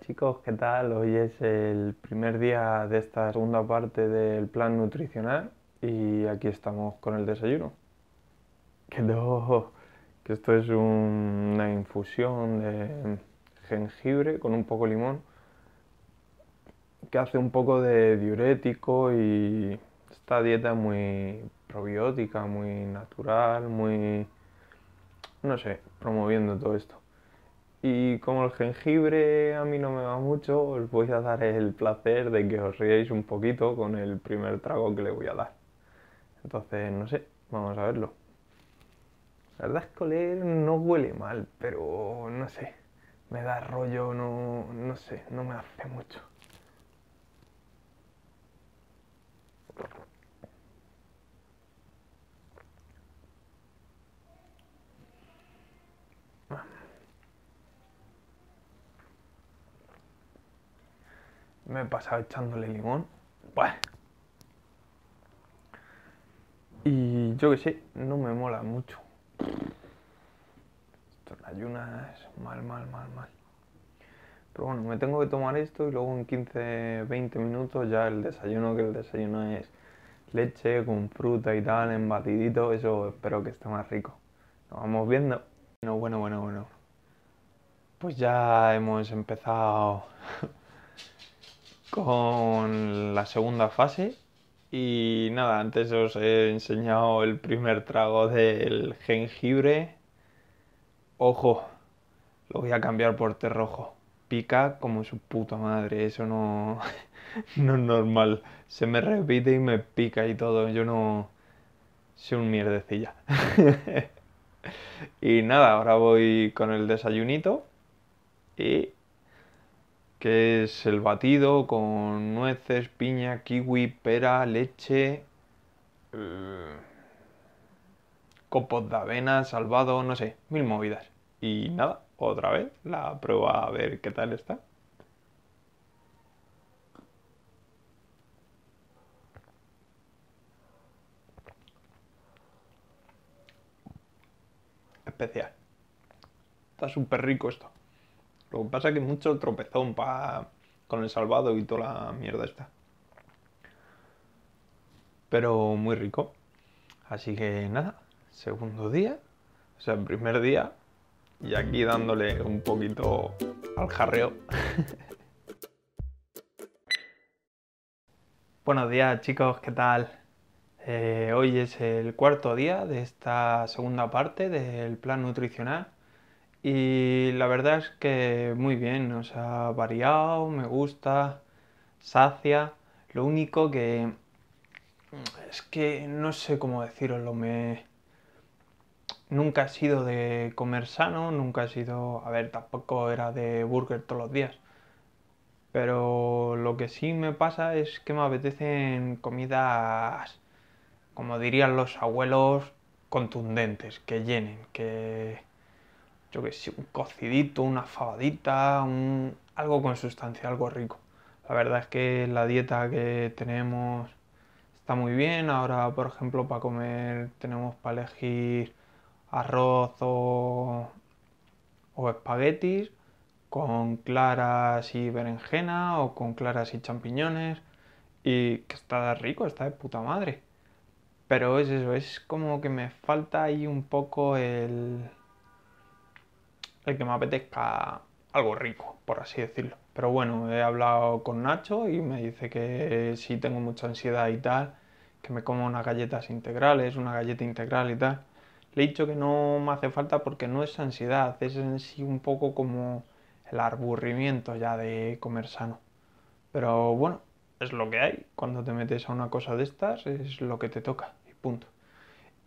chicos, ¿qué tal? Hoy es el primer día de esta segunda parte del plan nutricional y aquí estamos con el desayuno. Que, que esto es una infusión de jengibre con un poco de limón que hace un poco de diurético y esta dieta muy probiótica, muy natural, muy... no sé, promoviendo todo esto. Y como el jengibre a mí no me va mucho, os voy a dar el placer de que os riéis un poquito con el primer trago que le voy a dar. Entonces, no sé, vamos a verlo. La verdad es que oler no huele mal, pero no sé, me da rollo, no, no sé, no me hace mucho. me he pasado echándole limón. Y yo que sé, no me mola mucho. Esto ayunas, mal, mal, mal, mal. Pero bueno, me tengo que tomar esto y luego en 15, 20 minutos ya el desayuno, que el desayuno es leche con fruta y tal, en batidito, eso espero que esté más rico. Nos vamos viendo. Bueno, bueno, bueno, bueno. Pues ya hemos empezado con la segunda fase. Y nada, antes os he enseñado el primer trago del jengibre. Ojo, lo voy a cambiar por té rojo. Pica como su puta madre, eso no, no es normal. Se me repite y me pica y todo. Yo no soy un mierdecilla. y nada, ahora voy con el desayunito y que es el batido con nueces, piña, kiwi, pera, leche, eh, copos de avena, salvado, no sé, mil movidas. Y nada, otra vez la prueba a ver qué tal está. Especial. Está súper rico esto. Lo que pasa es que mucho tropezón pa... con el salvado y toda la mierda esta. Pero muy rico. Así que nada, segundo día, o sea, primer día, y aquí dándole un poquito al jarreo. Buenos días chicos, ¿qué tal? Eh, hoy es el cuarto día de esta segunda parte del plan nutricional y la verdad es que muy bien, o sea, variado, me gusta, sacia. Lo único que es que no sé cómo deciroslo, me... Nunca he sido de comer sano, nunca he sido... A ver, tampoco era de burger todos los días. Pero lo que sí me pasa es que me apetecen comidas, como dirían los abuelos, contundentes, que llenen, que yo que sé, un cocidito, una fabadita, algo con sustancia, algo rico. La verdad es que la dieta que tenemos está muy bien. Ahora, por ejemplo, para comer tenemos para elegir arroz o, o espaguetis con claras y berenjena o con claras y champiñones y que está rico, está de puta madre. Pero es eso, es como que me falta ahí un poco el, el que me apetezca algo rico, por así decirlo. Pero bueno, he hablado con Nacho y me dice que si tengo mucha ansiedad y tal, que me como unas galletas integrales, una galleta integral y tal. Le he dicho que no me hace falta porque no es ansiedad, es en sí un poco como el aburrimiento ya de comer sano. Pero bueno, es lo que hay. Cuando te metes a una cosa de estas, es lo que te toca y punto.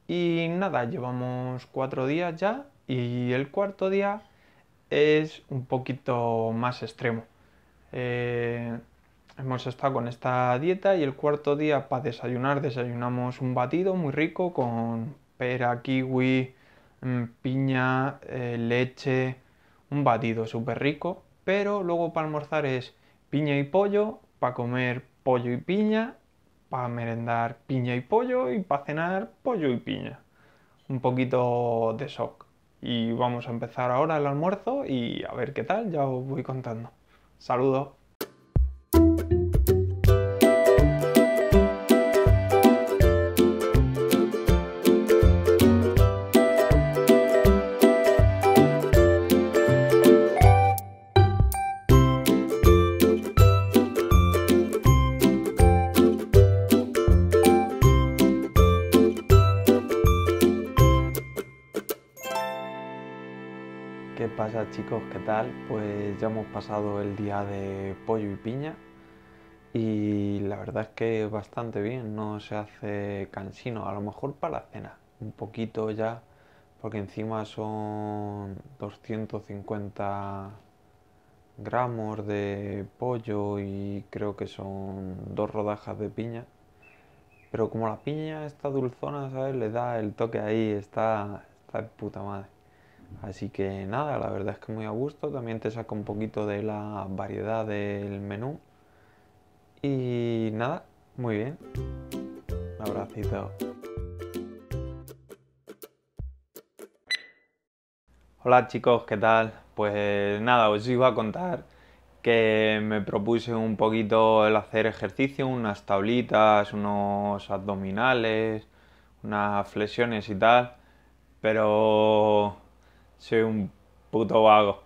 Y nada, llevamos cuatro días ya y el cuarto día es un poquito más extremo. Eh, hemos estado con esta dieta y el cuarto día para desayunar desayunamos un batido muy rico con pera, kiwi, mm, piña, eh, leche, un batido súper rico, pero luego para almorzar es piña y pollo, para comer pollo y piña, para merendar piña y pollo y para cenar pollo y piña. Un poquito de shock y vamos a empezar ahora el almuerzo y a ver qué tal, ya os voy contando. Saludos. ¿Qué pasa chicos? ¿Qué tal? Pues ya hemos pasado el día de pollo y piña y la verdad es que bastante bien, no se hace cansino, a lo mejor para cena, un poquito ya, porque encima son 250 gramos de pollo y creo que son dos rodajas de piña. Pero como la piña está dulzona, ¿sabes? Le da el toque ahí, está, está puta madre. Así que nada, la verdad es que muy a gusto. También te saco un poquito de la variedad del menú. Y nada, muy bien. Un abracito. Hola chicos, ¿qué tal? Pues nada, os iba a contar que me propuse un poquito el hacer ejercicio, unas tablitas, unos abdominales, unas flexiones y tal, pero soy un puto vago.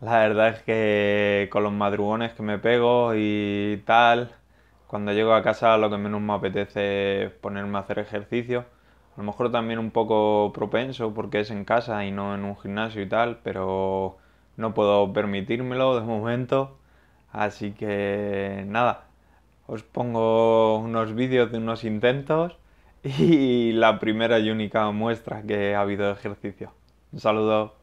La verdad es que con los madrugones que me pego y tal, cuando llego a casa lo que menos me apetece es ponerme a hacer ejercicio. A lo mejor también un poco propenso porque es en casa y no en un gimnasio y tal, pero no puedo permitírmelo de momento. Así que nada, os pongo unos vídeos de unos intentos y la primera y única muestra que ha habido de ejercicio. Un saludo.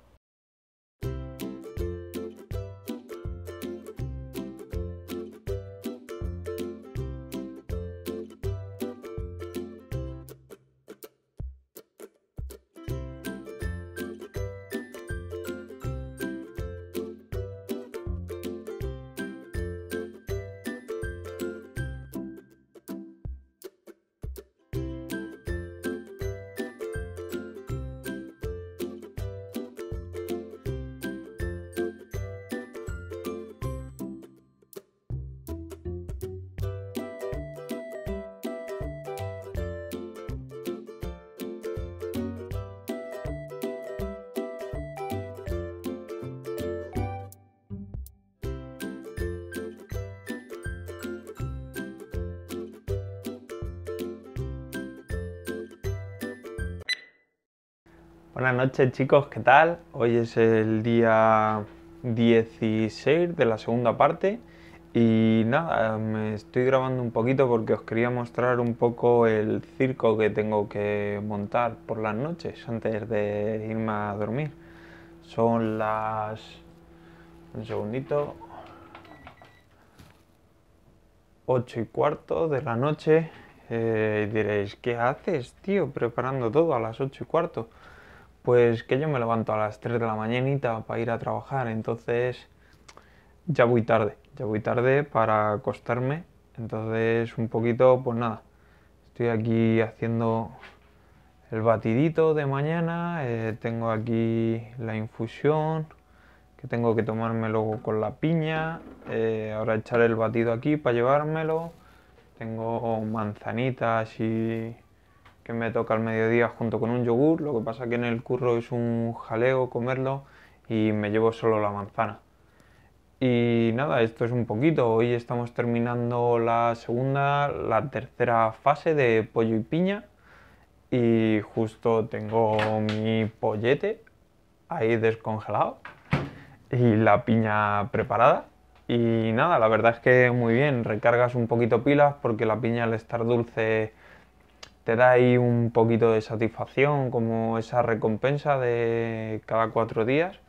Buenas noches chicos, ¿qué tal? Hoy es el día 16 de la segunda parte y nada, me estoy grabando un poquito porque os quería mostrar un poco el circo que tengo que montar por las noches antes de irme a dormir. Son las... un segundito... 8 y cuarto de la noche eh, diréis, ¿qué haces, tío? Preparando todo a las 8 y cuarto. Pues que yo me levanto a las 3 de la mañanita para ir a trabajar, entonces ya voy tarde, ya voy tarde para acostarme, entonces un poquito, pues nada, estoy aquí haciendo el batidito de mañana, eh, tengo aquí la infusión que tengo que tomarme luego con la piña, eh, ahora echar el batido aquí para llevármelo, tengo manzanitas y que me toca al mediodía junto con un yogur, lo que pasa que en el curro es un jaleo comerlo y me llevo solo la manzana. Y nada, esto es un poquito, hoy estamos terminando la segunda, la tercera fase de pollo y piña y justo tengo mi pollete ahí descongelado y la piña preparada. Y nada, la verdad es que muy bien, recargas un poquito pilas porque la piña al estar dulce te da ahí un poquito de satisfacción, como esa recompensa de cada cuatro días.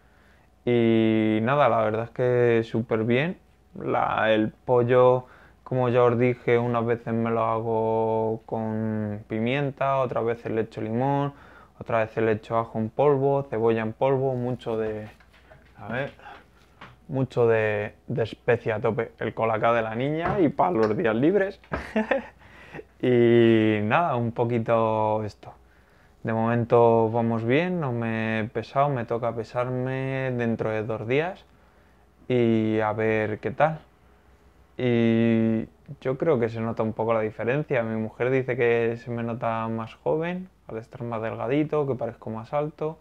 Y nada, la verdad es que súper bien. La, el pollo, como ya os dije, unas veces me lo hago con pimienta, otras veces le echo limón, otras veces le echo ajo en polvo, cebolla en polvo, mucho de... A ver, mucho de, especia a tope. El colacao de la niña y para los días libres. Y nada, un poquito esto. De momento vamos bien, no me he pesado, me toca pesarme dentro de dos días y a ver qué tal. Y yo creo que se nota un poco la diferencia. Mi mujer dice que se me nota más joven, al estar más delgadito, que parezco más alto.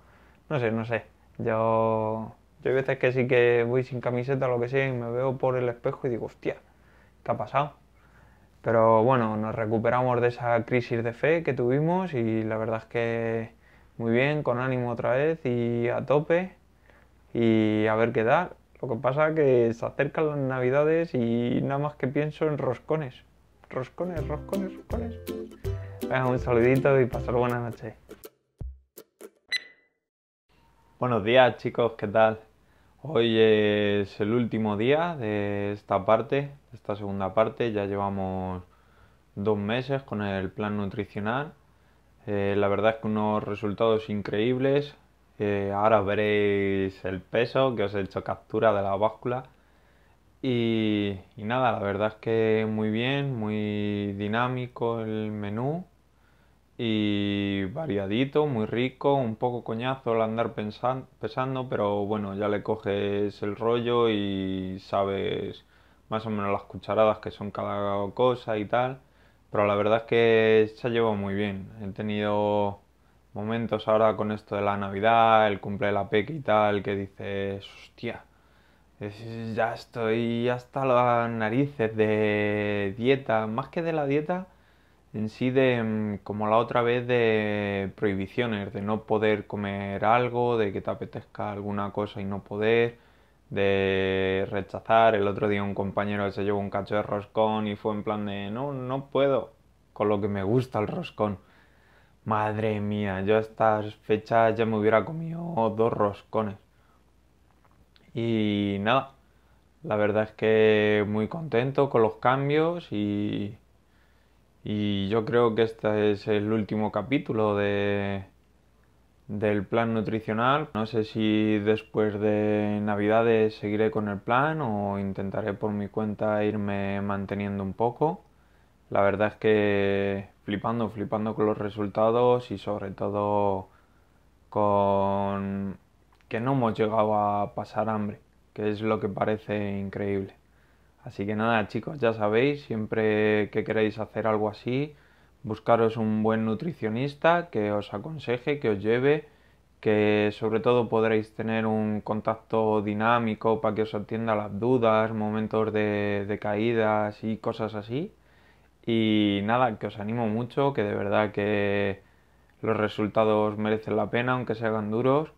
No sé, no sé. Yo, yo hay veces que sí que voy sin camiseta o lo que sea y me veo por el espejo y digo, hostia, ¿qué ha pasado? Pero bueno, nos recuperamos de esa crisis de fe que tuvimos y la verdad es que muy bien, con ánimo otra vez y a tope y a ver qué da. Lo que pasa que se acercan las navidades y nada más que pienso en roscones. Roscones, roscones, roscones. un saludito y pasar buenas noches. Buenos días chicos, ¿qué tal? Hoy es el último día de esta parte esta segunda parte. Ya llevamos dos meses con el plan nutricional. Eh, la verdad es que unos resultados increíbles. Eh, ahora veréis el peso que os he hecho captura de la báscula. Y, nada, la verdad es que muy bien, muy dinámico el menú y variadito, muy rico, un poco coñazo al andar pensando, pesando, pero bueno, ya le coges el rollo y sabes más o menos las cucharadas que son cada cosa y tal, pero la verdad es que se ha llevado muy bien. He tenido momentos ahora con esto de la Navidad, el cumple de la PEC y tal, que dices, hostia, ya estoy hasta las narices de dieta, más que de la dieta, en sí de, mm, como la otra vez, de prohibiciones, de no poder comer algo, de que te apetezca alguna cosa y no poder, de rechazar. El otro día un compañero se llevó un cacho de roscón y fue en plan de no, no puedo, con lo que me gusta el roscón. Madre mía, yo a estas fechas ya me hubiera comido dos roscones. Y nada, la verdad es que muy contento con los cambios y, y yo creo que este es el último capítulo de, del plan nutricional. No sé si después de Navidades seguiré con el plan o intentaré por mi cuenta irme manteniendo un poco. La verdad es que flipando, flipando con los resultados y sobre todo con que no hemos llegado a pasar hambre, que es lo que parece increíble. Así que nada chicos, ya sabéis, siempre que queréis hacer algo así, buscaros un buen nutricionista que os aconseje, que os lleve, que sobre todo podréis tener un contacto dinámico para que os atienda las dudas, momentos de, caídas y cosas así. Y nada, que os animo mucho, que de verdad que los resultados merecen la pena, aunque se hagan duros.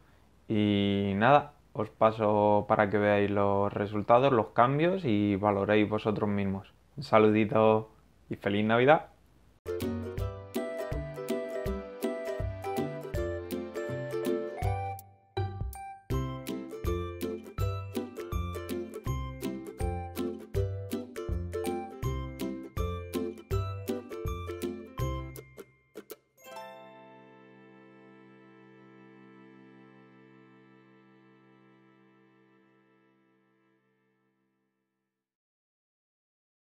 Y nada, os paso para que veáis los resultados, los cambios y valoréis vosotros mismos. saludito y feliz Navidad.